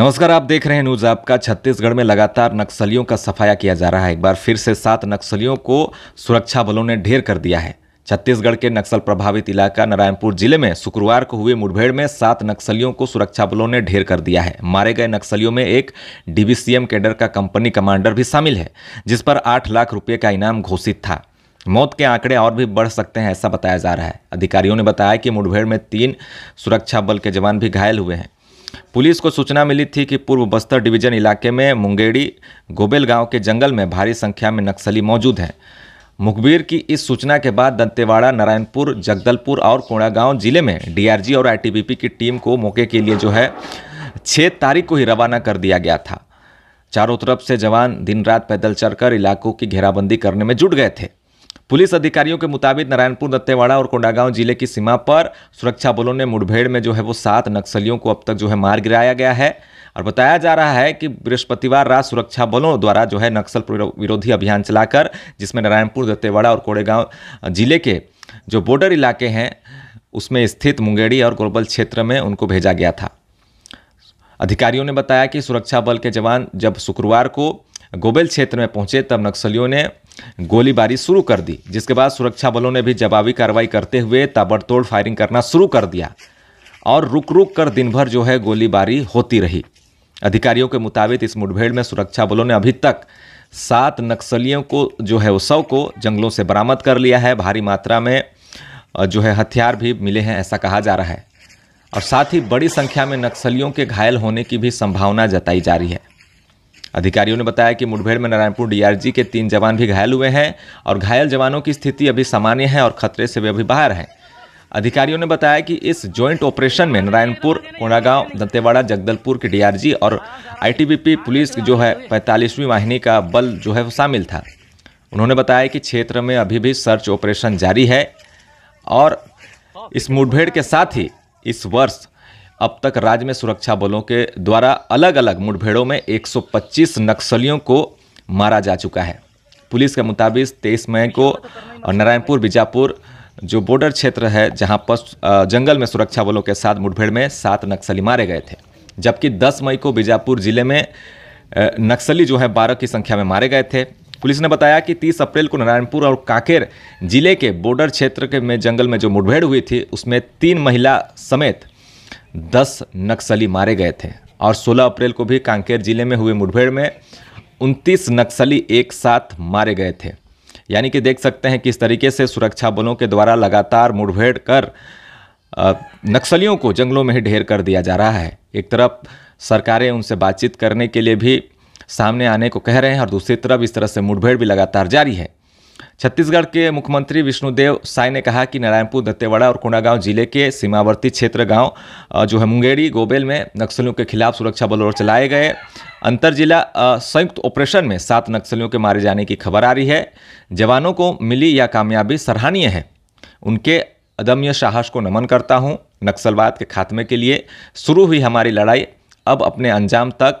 नमस्कार आप देख रहे हैं न्यूज आपका छत्तीसगढ़ में लगातार नक्सलियों का सफाया किया जा रहा है एक बार फिर से सात नक्सलियों को सुरक्षा बलों ने ढेर कर दिया है छत्तीसगढ़ के नक्सल प्रभावित इलाका नारायणपुर जिले में शुक्रवार को हुए मुठभेड़ में सात नक्सलियों को सुरक्षा बलों ने ढेर कर दिया है मारे गए नक्सलियों में एक डीबीसीएम कैडर का कंपनी कमांडर भी शामिल है जिस पर आठ लाख रुपये का इनाम घोषित था मौत के आंकड़े और भी बढ़ सकते हैं ऐसा बताया जा रहा है अधिकारियों ने बताया कि मुठभेड़ में तीन सुरक्षा बल के जवान भी घायल हुए हैं पुलिस को सूचना मिली थी कि पूर्व बस्तर डिवीजन इलाके में मुंगेड़ी गोबेल गांव के जंगल में भारी संख्या में नक्सली मौजूद हैं मुखबिर की इस सूचना के बाद दंतेवाड़ा नारायणपुर जगदलपुर और कोड़ागांव जिले में डीआरजी और आईटीबीपी की टीम को मौके के लिए जो है छः तारीख को ही रवाना कर दिया गया था चारों तरफ से जवान दिन रात पैदल चढ़कर इलाकों की घेराबंदी करने में जुट गए थे पुलिस अधिकारियों के मुताबिक नारायणपुर दत्तेवाड़ा और कोंडागांव जिले की सीमा पर सुरक्षा बलों ने मुठभेड़ में जो है वो सात नक्सलियों को अब तक जो है मार गिराया गया है और बताया जा रहा है कि बृहस्पतिवार रात सुरक्षा बलों द्वारा जो है नक्सल विरोधी अभियान चलाकर जिसमें नारायणपुर दत्तेवाड़ा और कोड़ेगांव जिले के जो बॉर्डर इलाके हैं उसमें स्थित मुंगेड़ी और गोरबल क्षेत्र में उनको भेजा गया था अधिकारियों ने बताया कि सुरक्षा बल के जवान जब शुक्रवार को गोबेल क्षेत्र में पहुंचे तब नक्सलियों ने गोलीबारी शुरू कर दी जिसके बाद सुरक्षा बलों ने भी जवाबी कार्रवाई करते हुए ताबड़तोड़ फायरिंग करना शुरू कर दिया और रुक रुक कर दिन भर जो है गोलीबारी होती रही अधिकारियों के मुताबिक इस मुठभेड़ में सुरक्षा बलों ने अभी तक सात नक्सलियों को जो है उस शव को जंगलों से बरामद कर लिया है भारी मात्रा में जो है हथियार भी मिले हैं ऐसा कहा जा रहा है और साथ ही बड़ी संख्या में नक्सलियों के घायल होने की भी संभावना जताई जा रही है अधिकारियों ने बताया कि मुठभेड़ में नारायणपुर डीआरजी के तीन जवान भी घायल हुए हैं और घायल जवानों की स्थिति अभी सामान्य है और खतरे से वे अभी बाहर हैं अधिकारियों ने बताया कि इस जॉइंट ऑपरेशन में नारायणपुर कोंडागांव दंतेवाड़ा जगदलपुर के डीआरजी और आईटीबीपी पुलिस जो है पैंतालीसवीं वाहिनी का बल जो है वो शामिल था उन्होंने बताया कि क्षेत्र में अभी भी सर्च ऑपरेशन जारी है और इस मुठभेड़ के साथ ही इस वर्ष अब तक राज्य में सुरक्षा बलों के द्वारा अलग अलग मुठभेड़ों में 125 नक्सलियों को मारा जा चुका है पुलिस के मुताबिक तेईस मई को नारायणपुर बीजापुर जो बॉर्डर क्षेत्र है जहां पर जंगल में सुरक्षा बलों के साथ मुठभेड़ में सात नक्सली मारे गए थे जबकि 10 मई को बीजापुर जिले में नक्सली जो है बारह की संख्या में मारे गए थे पुलिस ने बताया कि 30 अप्रैल को नारायणपुर और कांकेर जिले के बॉर्डर क्षेत्र के में जंगल में जो मुठभेड़ हुई थी उसमें तीन महिला समेत दस नक्सली मारे गए थे और 16 अप्रैल को भी कांकेर जिले में हुए मुठभेड़ में 29 नक्सली एक साथ मारे गए थे यानी कि देख सकते हैं किस तरीके से सुरक्षा बलों के द्वारा लगातार मुठभेड़ कर नक्सलियों को जंगलों में ही ढेर कर दिया जा रहा है एक तरफ सरकारें उनसे बातचीत करने के लिए भी सामने आने को कह रहे हैं और दूसरी तरफ इस तरह से मुठभेड़ भी लगातार जारी है छत्तीसगढ़ के मुख्यमंत्री विष्णुदेव साय ने कहा कि नारायणपुर दत्तेवाड़ा और कोंडागांव जिले के सीमावर्ती क्षेत्र गांव जो है मुंगेरी गोबेल में नक्सलियों के खिलाफ सुरक्षा बल और चलाए गए अंतर जिला संयुक्त ऑपरेशन में सात नक्सलियों के मारे जाने की खबर आ रही है जवानों को मिली यह कामयाबी सराहनीय है उनके अदम्य साहस को नमन करता हूँ नक्सलवाद के खात्मे के लिए शुरू हुई हमारी लड़ाई अब अपने अंजाम तक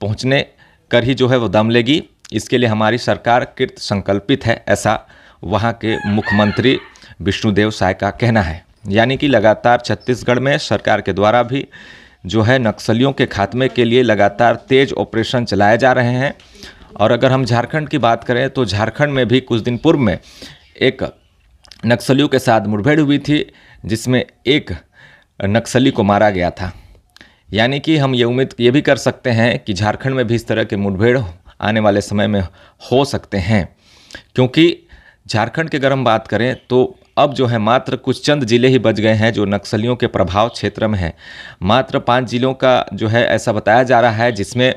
पहुँचने कर ही जो है वो दम लेगी इसके लिए हमारी सरकार कृत संकल्पित है ऐसा वहाँ के मुख्यमंत्री विष्णुदेव साय का कहना है यानी कि लगातार छत्तीसगढ़ में सरकार के द्वारा भी जो है नक्सलियों के खात्मे के लिए लगातार तेज ऑपरेशन चलाए जा रहे हैं और अगर हम झारखंड की बात करें तो झारखंड में भी कुछ दिन पूर्व में एक नक्सलियों के साथ मुठभेड़ हुई थी जिसमें एक नक्सली को मारा गया था यानी कि हम ये उम्मीद ये भी कर सकते हैं कि झारखंड में भी इस तरह के मुठभेड़ आने वाले समय में हो सकते हैं क्योंकि झारखंड की अगर हम बात करें तो अब जो है मात्र कुछ चंद ज़िले ही बच गए हैं जो नक्सलियों के प्रभाव क्षेत्र में हैं मात्र पाँच ज़िलों का जो है ऐसा बताया जा रहा है जिसमें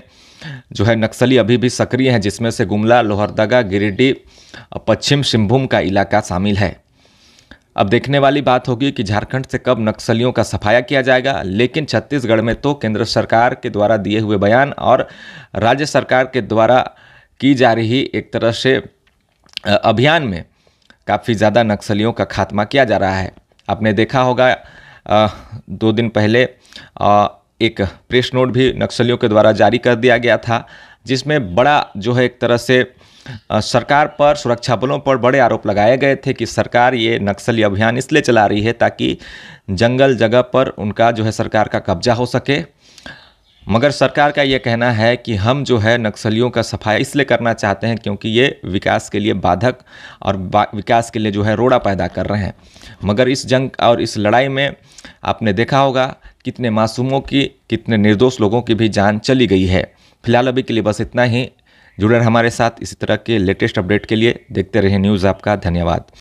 जो है नक्सली अभी भी सक्रिय हैं जिसमें से गुमला लोहरदगा गिरिडीह पश्चिम सिंहभूम का इलाका शामिल है अब देखने वाली बात होगी कि झारखंड से कब नक्सलियों का सफाया किया जाएगा लेकिन छत्तीसगढ़ में तो केंद्र सरकार के द्वारा दिए हुए बयान और राज्य सरकार के द्वारा की जा रही एक तरह से अभियान में काफ़ी ज़्यादा नक्सलियों का खात्मा किया जा रहा है आपने देखा होगा दो दिन पहले एक प्रेस नोट भी नक्सलियों के द्वारा जारी कर दिया गया था जिसमें बड़ा जो है एक तरह से सरकार पर सुरक्षा बलों पर बड़े आरोप लगाए गए थे कि सरकार ये नक्सली अभियान इसलिए चला रही है ताकि जंगल जगह पर उनका जो है सरकार का कब्जा हो सके मगर सरकार का ये कहना है कि हम जो है नक्सलियों का सफाया इसलिए करना चाहते हैं क्योंकि ये विकास के लिए बाधक और विकास के लिए जो है रोड़ा पैदा कर रहे हैं मगर इस जंग और इस लड़ाई में आपने देखा होगा कितने मासूमों की कितने निर्दोष लोगों की भी जान चली गई है फिलहाल अभी के लिए बस इतना ही जुड़े हमारे साथ इसी तरह के लेटेस्ट अपडेट के लिए देखते रहिए न्यूज़ आपका धन्यवाद